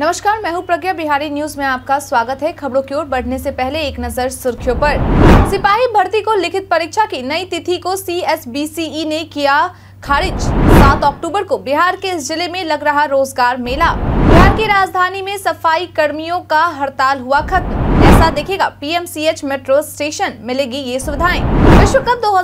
नमस्कार मैं हूं प्रज्ञा बिहारी न्यूज में आपका स्वागत है खबरों की ओर बढ़ने से पहले एक नजर सुर्खियों पर सिपाही भर्ती को लिखित परीक्षा की नई तिथि को सी e ने किया खारिज सात अक्टूबर को बिहार के इस जिले में लग रहा रोजगार मेला बिहार की राजधानी में सफाई कर्मियों का हड़ताल हुआ खत्म ऐसा देखेगा पी मेट्रो स्टेशन मिलेगी ये सुविधाएं विश्व कप दो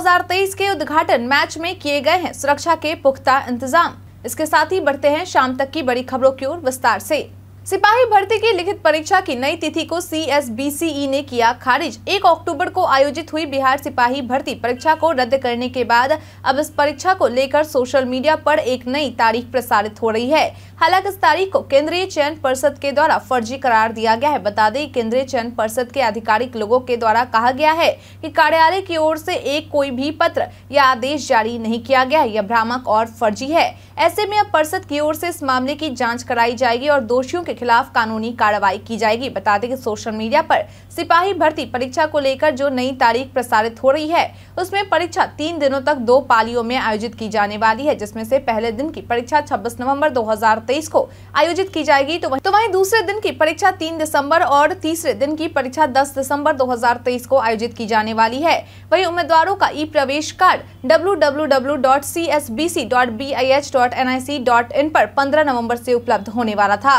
के उद्घाटन मैच में किए गए हैं सुरक्षा के पुख्ता इंतजाम इसके साथ ही बढ़ते हैं शाम तक की बड़ी खबरों की ओर विस्तार ऐसी सिपाही भर्ती की लिखित परीक्षा की नई तिथि को सीएसबीसीई e ने किया खारिज एक अक्टूबर को आयोजित हुई बिहार सिपाही भर्ती परीक्षा को रद्द करने के बाद अब इस परीक्षा को लेकर सोशल मीडिया पर एक नई तारीख प्रसारित हो रही है हालांकि इस तारीख को केंद्रीय चयन परिषद के द्वारा फर्जी करार दिया गया है बता दें केंद्रीय चयन परिषद के आधिकारिक लोगों के द्वारा कहा गया है की कार्यालय की ओर से एक कोई भी पत्र या आदेश जारी नहीं किया गया है यह भ्रामक और फर्जी है ऐसे में अब परिषद की ओर से इस मामले की जांच कराई जाएगी और दोषियों के खिलाफ कानूनी कार्रवाई की जाएगी बता दें कि सोशल मीडिया पर सिपाही भर्ती परीक्षा को लेकर जो नई तारीख प्रसारित हो रही है उसमें परीक्षा तीन दिनों तक दो पालियों में आयोजित की जाने वाली है जिसमें से पहले दिन की परीक्षा छब्बीस नवम्बर दो को आयोजित की जाएगी तो, तो वही दूसरे दिन की परीक्षा तीन दिसम्बर और तीसरे दिन की परीक्षा दस दिसम्बर दो को आयोजित की जाने वाली है वही उम्मीदवारों का ई प्रवेश card W dot N I C dot in पर पंद्रह नवम्बर से उपलब्ध होने वाला था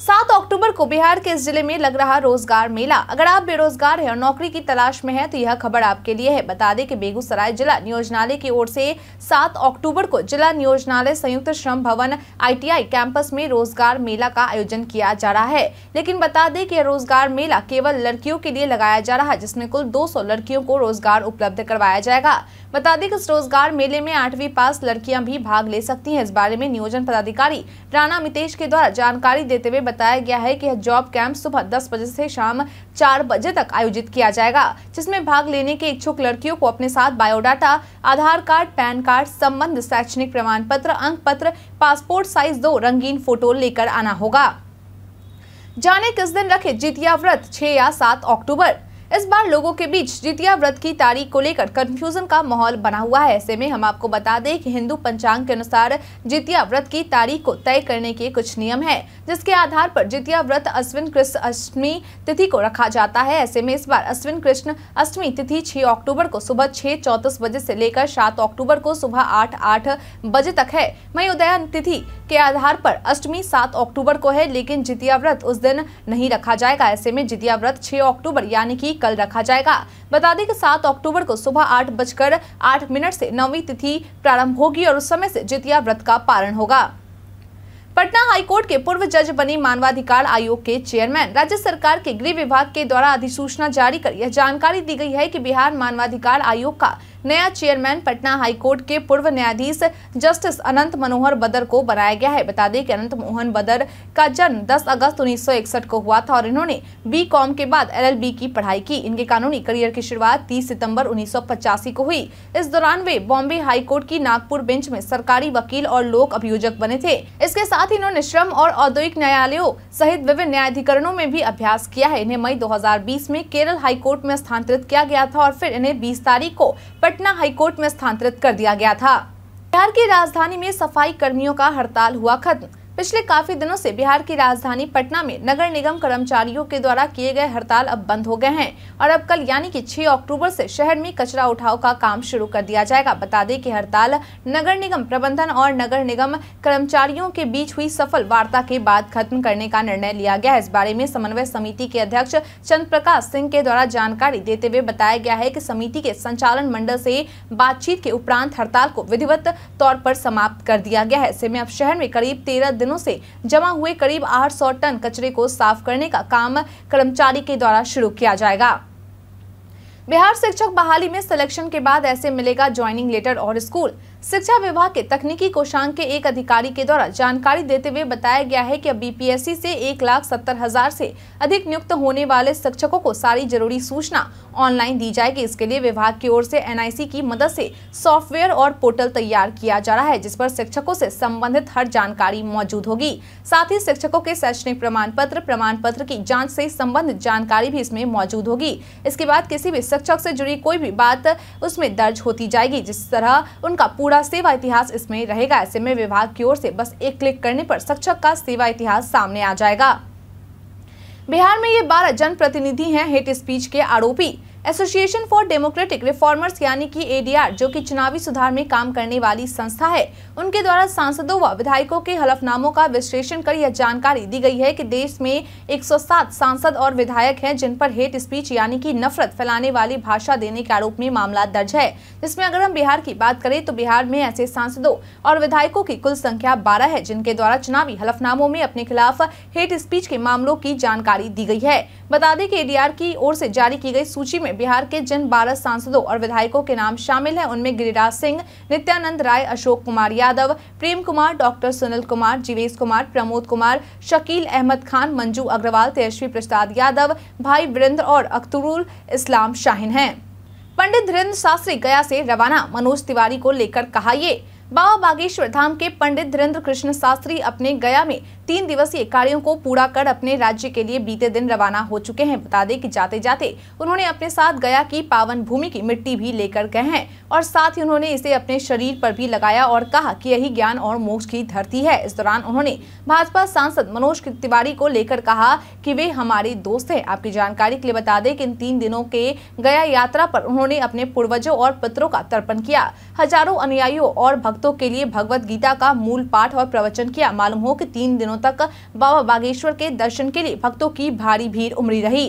सात अक्टूबर को बिहार के इस जिले में लग रहा रोजगार मेला अगर आप बेरोजगार हैं और नौकरी की तलाश में हैं तो यह खबर आपके लिए है बता दें कि बेगूसराय जिला नियोजनालय की ओर से सात अक्टूबर को जिला नियोजनालय संयुक्त श्रम भवन आईटीआई कैंपस में रोजगार मेला का आयोजन किया जा रहा है लेकिन बता दें की यह रोजगार मेला केवल लड़कियों के लिए लगाया जा रहा है जिसमे कुल दो लड़कियों को रोजगार उपलब्ध करवाया जाएगा बता दें कि इस रोजगार मेले में आठवीं पास लड़कियां भी भाग ले सकती हैं इस बारे में नियोजन पदाधिकारी राणा मितेश के द्वारा जानकारी देते हुए बताया गया है कि यह जॉब कैंप सुबह दस बजे से शाम चार बजे तक आयोजित किया जाएगा जिसमें भाग लेने के इच्छुक लड़कियों को अपने साथ biodata Aadhaar card PAN card संबंध शैक्षणिक प्रमाण पत्र अंक पत्र पासपोर्ट साइज दो रंगीन फोटो लेकर आना होगा जाने किस दिन रखे जितिया व्रत छह या सात अक्टूबर इस बार लोगों के बीच जितिया व्रत की तारीख को लेकर कंफ्यूजन का माहौल बना हुआ है ऐसे में हम आपको बता दें कि हिंदू पंचांग के अनुसार जितिया व्रत की तारीख को तय करने के कुछ नियम है जिसके आधार पर जितिया व्रत अश्विन कृष्ण अष्टमी तिथि को रखा जाता है ऐसे में इस बार अश्विन कृष्ण अष्टमी तिथि छह अक्टूबर को सुबह छह चौतीस बजे से लेकर सात अक्टूबर को सुबह आठ आठ बजे तक है मई उदय तिथि के आधार पर अष्टमी सात अक्टूबर को है लेकिन जितिया व्रत उस दिन नहीं रखा जाएगा ऐसे में जितिया व्रत छह अक्टूबर यानी कि कल रखा जाएगा बता दें कि सात अक्टूबर को सुबह आठ बजकर आठ मिनट से नवी तिथि प्रारंभ होगी और उस समय से जितिया व्रत का पारण होगा पटना हाईकोर्ट के पूर्व जज बने मानवाधिकार आयोग के चेयरमैन राज्य सरकार के गृह विभाग के द्वारा अधिसूचना जारी कर यह जानकारी दी गई है कि बिहार मानवाधिकार आयोग का नया चेयरमैन पटना हाईकोर्ट के पूर्व न्यायाधीश जस्टिस अनंत मनोहर बदर को बनाया गया है बता दें कि अनंत मोहन बदर का जन्म 10 अगस्त 1961 को हुआ था और इन्होंने बी कॉम के बाद एलएलबी की पढ़ाई की इनके कानूनी करियर की शुरुआत 30 सितंबर 1985 को हुई इस दौरान वे बॉम्बे हाईकोर्ट की नागपुर बेंच में सरकारी वकील और लोक अभियोजक बने थे इसके साथ इन्होंने श्रम और औद्योगिक न्यायालयों सहित विभिन्न न्यायाधिकरणों में भी अभ्यास किया है इन्हें मई 2020 में केरल हाईकोर्ट में स्थानांतरित किया गया था और फिर इन्हें बीस तारीख को पटना हाईकोर्ट में स्थानांतरित कर दिया गया था बिहार की राजधानी में सफाई कर्मियों का हड़ताल हुआ खत्म पिछले काफी दिनों से बिहार की राजधानी पटना में नगर निगम कर्मचारियों के द्वारा किए गए हड़ताल अब बंद हो गए हैं और अब कल यानी कि 6 अक्टूबर से शहर में कचरा उठाव का काम शुरू कर दिया जाएगा बता दें कि हड़ताल नगर निगम प्रबंधन और नगर निगम कर्मचारियों के बीच हुई सफल वार्ता के बाद खत्म करने का निर्णय लिया गया है इस बारे में समन्वय समिति के अध्यक्ष चंद्र प्रकाश सिंह के द्वारा जानकारी देते हुए बताया गया है की समिति के संचालन मंडल से बातचीत के उपरांत हड़ताल को विधिवत तौर पर समाप्त कर दिया गया है इसमें अब शहर में करीब तेरह दिनों से जमा हुए करीब 800 टन कचरे को साफ करने का काम कर्मचारी के द्वारा शुरू किया जाएगा बिहार शिक्षक बहाली में सिलेक्शन के बाद ऐसे मिलेगा ज्वाइनिंग लेटर और स्कूल शिक्षा विभाग के तकनीकी कोषांग के एक अधिकारी के द्वारा जानकारी देते हुए बताया गया है कि अब बीपीएससी से एक लाख सत्तर हजार से अधिक नियुक्त होने वाले शिक्षकों को सारी जरूरी सूचना ऑनलाइन दी जाएगी इसके लिए विभाग की ओर से एनआईसी की मदद से सॉफ्टवेयर और पोर्टल तैयार किया जा रहा है जिस पर शिक्षकों से संबंधित हर जानकारी मौजूद होगी साथ ही शिक्षकों के शैक्षणिक प्रमाण पत्र प्रमाण पत्र की जाँच से संबंधित जानकारी भी इसमें मौजूद होगी इसके बाद किसी भी शिक्षक से जुड़ी कोई भी बात उसमें दर्ज होती जाएगी जिस तरह उनका पूरा पूरा सेवा इतिहास इसमें रहेगा ऐसे में विभाग की ओर से बस एक क्लिक करने पर शिक्षक का सेवा इतिहास सामने आ जाएगा बिहार में ये बारह जनप्रतिनिधि हैं हेट स्पीच के आरोपी एसोसिएशन फॉर डेमोक्रेटिक रिफॉर्मर्स यानी कि एडीआर जो कि चुनावी सुधार में काम करने वाली संस्था है उनके द्वारा सांसदों व विधायकों के हलफनामों का विश्लेषण कर यह जानकारी दी गई है कि देश में 107 सांसद और विधायक हैं जिन पर हेट स्पीच यानी कि नफरत फैलाने वाली भाषा देने के आरोप में मामला दर्ज है जिसमे अगर हम बिहार की बात करें तो बिहार में ऐसे सांसदों और विधायकों की कुल संख्या बारह है जिनके द्वारा चुनावी हलफनामों में अपने खिलाफ हेट स्पीच के मामलों की जानकारी दी गई है बता दें कि एडीआर की ओर से जारी की गई सूची में बिहार के जिन बारह सांसदों और विधायकों के नाम शामिल हैं उनमें गिरिराज सिंह नित्यानंद राय अशोक कुमार यादव प्रेम कुमार डॉक्टर सुनील कुमार जीवेश कुमार प्रमोद कुमार शकील अहमद खान मंजू अग्रवाल तेजस्वी प्रसाद यादव भाई वीरेंद्र और अख्तरुल इस्लाम शाहिन है पंडित धीरेन्द्र शास्त्री गया से रवाना मनोज तिवारी को लेकर कहा ये बाबा बागेश्वर धाम के पंडित धीरेन्द्र कृष्ण शास्त्री अपने गया में तीन दिवसीय कार्यों को पूरा कर अपने राज्य के लिए बीते दिन रवाना हो चुके हैं बता दें कि जाते जाते उन्होंने अपने साथ गया की पावन भूमि की मिट्टी भी लेकर गए हैं और साथ ही उन्होंने इसे अपने शरीर पर भी लगाया और कहा कि यही ज्ञान और मोक्ष की धरती है इस दौरान उन्होंने भाजपा सांसद मनोज तिवारी को लेकर कहा कि वे हमारे दोस्त हैं आपकी जानकारी के लिए बता दें कि इन तीन दिनों के गया यात्रा पर उन्होंने अपने पूर्वजों और पितरों का तर्पण किया हजारों अनुयायियों और भक्तों के लिए भगवत गीता का मूल पाठ और प्रवचन किया मालूम हो की तीन दिनों तक बाबा बागेश्वर के दर्शन के लिए भक्तों की भारी भीड़ उमड़ी रही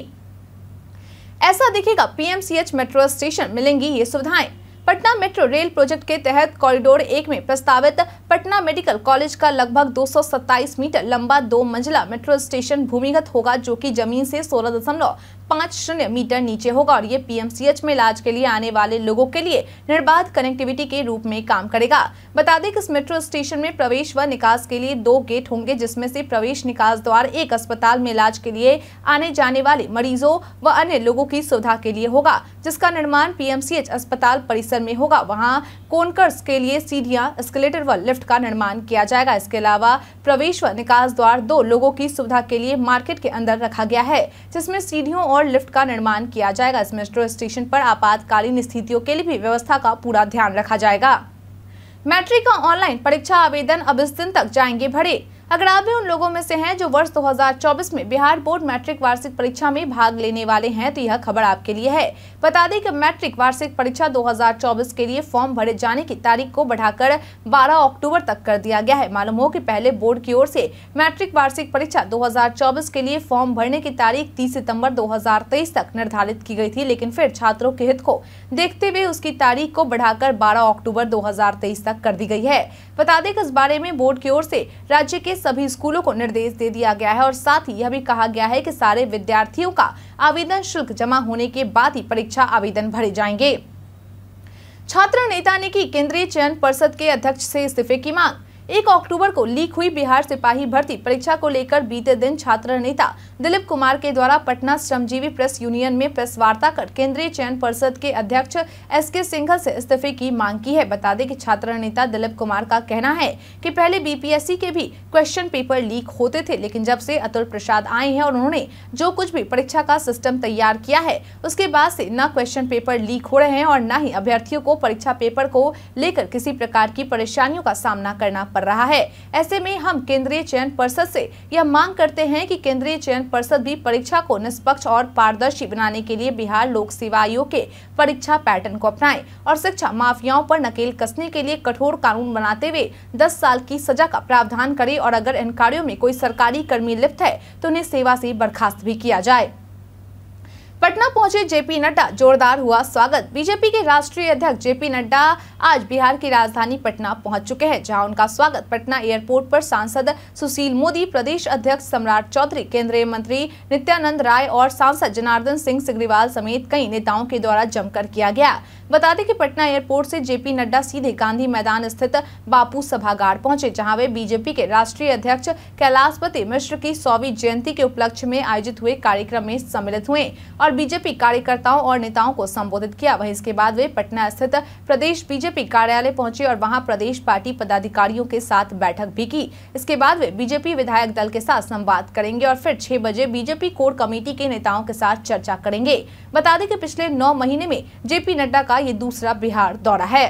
ऐसा दिखेगा पीएमसीएच मेट्रो स्टेशन मिलेंगी ये सुविधाएं पटना मेट्रो रेल प्रोजेक्ट के तहत कॉरिडोर एक में प्रस्तावित पटना मेडिकल कॉलेज का लगभग 227 मीटर लंबा दो मंजिला मेट्रो स्टेशन भूमिगत होगा जो कि जमीन से 16.5 पाँच शून्य मीटर नीचे होगा और ये पीएमसीएच में इलाज के लिए आने वाले लोगों के लिए निर्बाध कनेक्टिविटी के रूप में काम करेगा बता दें कि इस मेट्रो स्टेशन में प्रवेश व निकास के लिए दो गेट होंगे जिसमें से प्रवेश निकास द्वार एक अस्पताल में इलाज के लिए आने जाने वाले मरीजों व अन्य लोगों की सुविधा के लिए होगा जिसका निर्माण पीएमसीएच अस्पताल परिसर में होगा वहाँ कोनकर्स के लिए सीढिया एस्केलेटर व लिफ्ट का निर्माण किया जाएगा इसके अलावा प्रवेश व निकास द्वार दो लोगों की सुविधा के लिए मार्केट के अंदर रखा गया है जिसमें सीढ़ियों और और लिफ्ट का निर्माण किया जाएगा इस मेट्रो स्टेशन पर आपातकालीन स्थितियों के लिए भी व्यवस्था का पूरा ध्यान रखा जाएगा मैट्रिक का ऑनलाइन परीक्षा आवेदन अब इस दिन तक जाएंगे भरे अगर आप भी उन लोगों में से हैं जो वर्ष 2024 में बिहार बोर्ड मैट्रिक वार्षिक परीक्षा में भाग लेने वाले हैं तो यह खबर आपके लिए है बता दें कि मैट्रिक वार्षिक परीक्षा 2024 के लिए फॉर्म भरे जाने की तारीख को बढ़ाकर 12 अक्टूबर तक कर दिया गया है मालूम हो कि पहले बोर्ड की ओर से मैट्रिक वार्षिक परीक्षा दो के लिए फॉर्म भरने की तारीख तीस सितम्बर दो तक निर्धारित की गई थी लेकिन फिर छात्रों के हित को देखते हुए उसकी तारीख को बढ़ाकर बारह अक्टूबर दो तक कर दी गई है बता दें कि इस बारे में बोर्ड की ओर से राज्य के सभी स्कूलों को निर्देश दे दिया गया है और साथ ही यह भी कहा गया है कि सारे विद्यार्थियों का आवेदन शुल्क जमा होने के बाद ही परीक्षा आवेदन भरे जाएंगे छात्र नेता ने की केंद्रीय चयन परिषद के अध्यक्ष से इस्तीफे की मांग एक अक्टूबर को लीक हुई बिहार सिपाही भर्ती परीक्षा को लेकर बीते दिन छात्र नेता दिलीप कुमार के द्वारा पटना श्रमजीवी प्रेस यूनियन में प्रेस वार्ता कर केंद्रीय चयन परिषद के अध्यक्ष एस के सिंघल से इस्तीफे की मांग की है बता दें कि छात्र नेता दिलीप कुमार का कहना है कि पहले बीपीएससी के भी क्वेश्चन पेपर लीक होते थे लेकिन जब से अतुल प्रसाद आए हैं और उन्होंने जो कुछ भी परीक्षा का सिस्टम तैयार किया है उसके बाद से न क्वेश्चन पेपर लीक हो रहे हैं और न ही अभ्यर्थियों को परीक्षा पेपर को लेकर किसी प्रकार की परेशानियों का सामना करना पड़ा पड़ रहा है ऐसे में हम केंद्रीय चयन परिषद से यह मांग करते हैं कि केंद्रीय चयन परिषद भी परीक्षा को निष्पक्ष और पारदर्शी बनाने के लिए बिहार लोक सेवा आयोग के परीक्षा पैटर्न को अपनाए और शिक्षा माफियाओं पर नकेल कसने के लिए कठोर कानून बनाते हुए दस साल की सजा का प्रावधान करे और अगर इन कार्यो में कोई सरकारी कर्मी लिप्त है तो उन्हें सेवा से बर्खास्त भी किया जाए पटना पहुंचे जेपी नड्डा जोरदार हुआ स्वागत बीजेपी के राष्ट्रीय अध्यक्ष जेपी नड्डा आज बिहार की राजधानी पटना पहुंच चुके हैं जहां उनका स्वागत पटना एयरपोर्ट पर सांसद सुशील मोदी प्रदेश अध्यक्ष सम्राट चौधरी केंद्रीय मंत्री नित्यानंद राय और सांसद जनार्दन सिंह सिग्रीवाल समेत कई नेताओं के द्वारा जमकर किया गया बता दें कि पटना एयरपोर्ट से जेपी नड्डा सीधे गांधी मैदान स्थित बापू सभागार पहुंचे जहां वे बीजेपी के राष्ट्रीय अध्यक्ष कैलाशपति मिश्र की सौवी जयंती के उपलक्ष्य में आयोजित हुए कार्यक्रम में सम्मिलित हुए और बीजेपी कार्यकर्ताओं और नेताओं को संबोधित किया वही इसके बाद वे पटना स्थित प्रदेश बीजेपी कार्यालय पहुंचे और वहाँ प्रदेश पार्टी पदाधिकारियों के साथ बैठक भी की इसके बाद वे बीजेपी विधायक दल के साथ संवाद करेंगे और फिर छह बजे बीजेपी कोर कमेटी के नेताओं के साथ चर्चा करेंगे बता दें कि पिछले नौ महीने में जेपी नड्डा का ये दूसरा बिहार दौरा है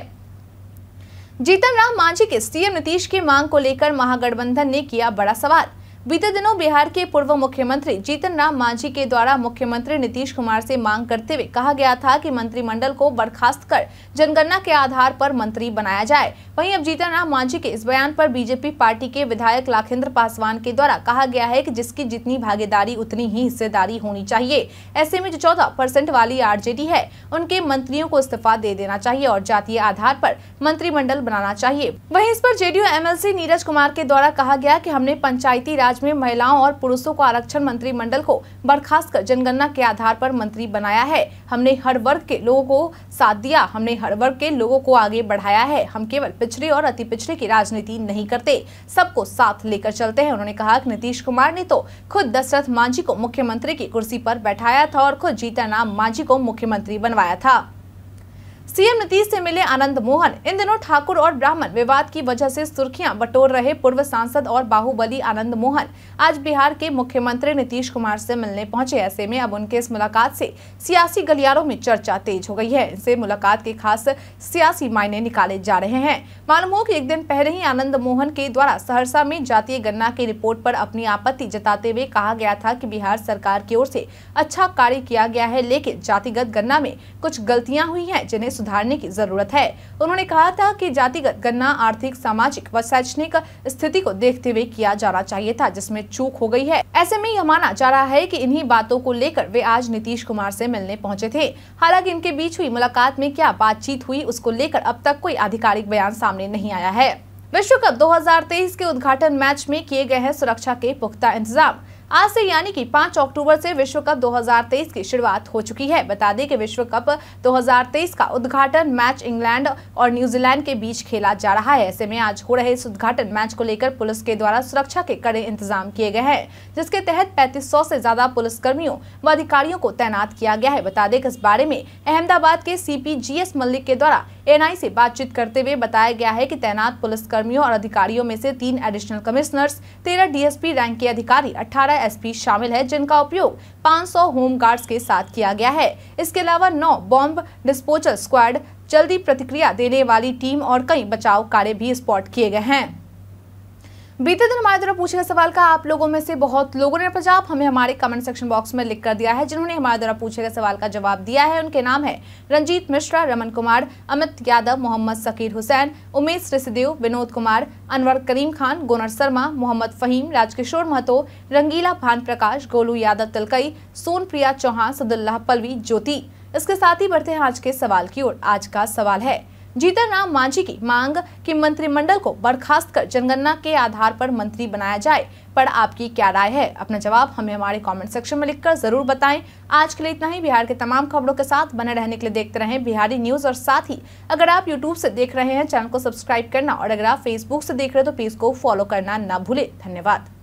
जीतन राम मांझी के सीएम नीतीश की मांग को लेकर महागठबंधन ने किया बड़ा सवाल बीते दिनों बिहार के पूर्व मुख्यमंत्री जीतन राम मांझी के द्वारा मुख्यमंत्री नीतीश कुमार से मांग करते हुए कहा गया था कि मंत्रिमंडल को बर्खास्त कर जनगणना के आधार पर मंत्री बनाया जाए वहीं अब जीतन राम मांझी के इस बयान पर बीजेपी पार्टी के विधायक लाखेंद्र पासवान के द्वारा कहा गया है कि जिसकी जितनी भागीदारी उतनी ही हिस्सेदारी होनी चाहिए ऐसे में जो चौदह वाली आर है उनके मंत्रियों को इस्तीफा दे देना चाहिए और जातीय आधार पर मंत्रिमंडल बनाना चाहिए वही इस पर जेडीयू एमएलसी नीरज कुमार के द्वारा कहा गया की हमने पंचायती राज राज्य में महिलाओं और पुरुषों को आरक्षण मंत्रिमंडल को बर्खास्त कर जनगणना के आधार पर मंत्री बनाया है हमने हर वर्ग के लोगों को साथ दिया हमने हर वर्ग के लोगों को आगे बढ़ाया है हम केवल पिछड़े और अति पिछड़े की राजनीति नहीं करते सबको साथ लेकर चलते हैं उन्होंने कहा कि नीतीश कुमार ने तो खुद दशरथ मांझी को मुख्यमंत्री की कुर्सी पर बैठाया था और खुद नाम मांझी को मुख्यमंत्री बनवाया था सीएम नीतीश से मिले आनंद मोहन इन दिनों ठाकुर और ब्राह्मण विवाद की वजह से सुर्खियां बटोर रहे पूर्व सांसद और बाहुबली आनंद मोहन आज बिहार के मुख्यमंत्री नीतीश कुमार से मिलने पहुंचे ऐसे में अब उनके इस मुलाकात से सियासी गलियारों में चर्चा तेज हो गई है इनसे मुलाकात के खास सियासी मायने निकाले जा रहे हैं मालूम हो की एक दिन पहले ही आनंद मोहन के द्वारा सहरसा में जातीय गन्ना की रिपोर्ट आरोप अपनी आपत्ति जताते हुए कहा गया था की बिहार सरकार की ओर ऐसी अच्छा कार्य किया गया है लेकिन जातिगत गन्ना में कुछ गलतियाँ हुई है जिन्हें सुधारने की जरूरत है उन्होंने कहा था कि जातिगत गणना आर्थिक सामाजिक व शैक्षणिक स्थिति को देखते हुए किया जाना चाहिए था जिसमें चूक हो गई है ऐसे में यह माना जा रहा है कि इन्हीं बातों को लेकर वे आज नीतीश कुमार से मिलने पहुंचे थे हालांकि इनके बीच हुई मुलाकात में क्या बातचीत हुई उसको लेकर अब तक कोई आधिकारिक बयान सामने नहीं आया है विश्व कप 2023 के उद्घाटन मैच में किए गए हैं सुरक्षा के पुख्ता इंतजाम आज से यानी कि 5 अक्टूबर से विश्व कप 2023 की शुरुआत हो चुकी है बता दें कि विश्व कप 2023 का उद्घाटन मैच इंग्लैंड और न्यूजीलैंड के बीच खेला जा रहा है ऐसे में आज हो रहे इस उद्घाटन मैच को लेकर पुलिस के द्वारा सुरक्षा के कड़े इंतजाम किए गए हैं जिसके तहत पैंतीस से ज्यादा पुलिस कर्मियों व अधिकारियों को तैनात किया गया है बता दें कि इस बारे में अहमदाबाद के सी मल्लिक के द्वारा एएनआई से बातचीत करते हुए बताया गया है कि तैनात पुलिसकर्मियों और अधिकारियों में से तीन एडिशनल कमिश्नर्स तेरह डीएसपी रैंक के अधिकारी अठारह एसपी शामिल है जिनका उपयोग 500 होमगार्ड्स के साथ किया गया है इसके अलावा नौ बॉम्ब डिस्पोजल स्क्वाड जल्दी प्रतिक्रिया देने वाली टीम और कई बचाव कार्य भी स्पॉट किए गए हैं बीते दिन हमारे द्वारा पूछे गए सवाल का आप लोगों में से बहुत लोगों ने प्रजाप हमें हमारे कमेंट सेक्शन बॉक्स में लिख कर दिया है जिन्होंने हमारे द्वारा पूछे गए सवाल का जवाब दिया है उनके नाम है रंजीत मिश्रा रमन कुमार अमित यादव मोहम्मद सकीर हुसैन उमेश रिसदेव विनोद कुमार अनवर करीम खान गोनर शर्मा मोहम्मद फहीम राजकिशोर महतो रंगीला भान प्रकाश गोलू यादव तिलकई सोनप्रिया चौहान सदुल्लाह पलवी ज्योति इसके साथ ही बढ़ते हैं आज के सवाल की ओर आज का सवाल है जीतन राम मांझी की मांग कि मंत्रिमंडल को बर्खास्त कर जनगणना के आधार पर मंत्री बनाया जाए पर आपकी क्या राय है अपना जवाब हमें हमारे कमेंट सेक्शन में लिखकर जरूर बताएं आज के लिए इतना ही बिहार के तमाम खबरों के साथ बने रहने के लिए देखते रहें बिहारी न्यूज और साथ ही अगर आप यूट्यूब से देख रहे हैं चैनल को सब्सक्राइब करना और अगर आप फेसबुक से देख रहे हैं तो पेज को फॉलो करना ना भूले धन्यवाद